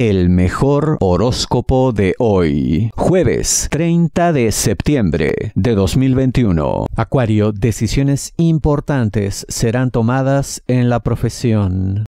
El mejor horóscopo de hoy, jueves 30 de septiembre de 2021. Acuario, decisiones importantes serán tomadas en la profesión.